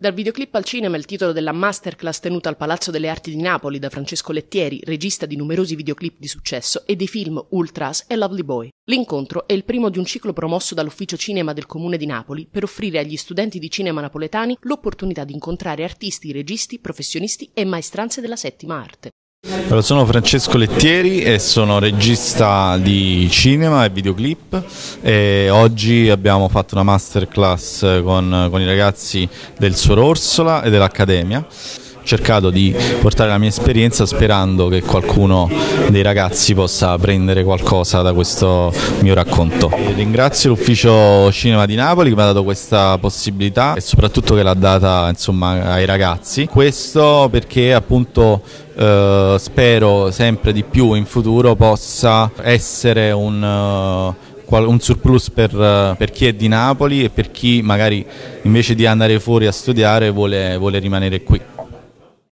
Dal videoclip al cinema il titolo della masterclass tenuta al Palazzo delle Arti di Napoli da Francesco Lettieri, regista di numerosi videoclip di successo e dei film Ultras e Lovely Boy. L'incontro è il primo di un ciclo promosso dall'Ufficio Cinema del Comune di Napoli per offrire agli studenti di cinema napoletani l'opportunità di incontrare artisti, registi, professionisti e maestranze della settima arte. Allora, sono Francesco Lettieri e sono regista di cinema e videoclip e oggi abbiamo fatto una masterclass con, con i ragazzi del Suor Orsola e dell'Accademia cercato di portare la mia esperienza sperando che qualcuno dei ragazzi possa prendere qualcosa da questo mio racconto. Ringrazio l'ufficio Cinema di Napoli che mi ha dato questa possibilità e soprattutto che l'ha data insomma, ai ragazzi. Questo perché appunto eh, spero sempre di più in futuro possa essere un... Uh, un surplus per, per, chi è di Napoli e per chi magari invece di andare fuori a studiare vuole, vuole rimanere qui.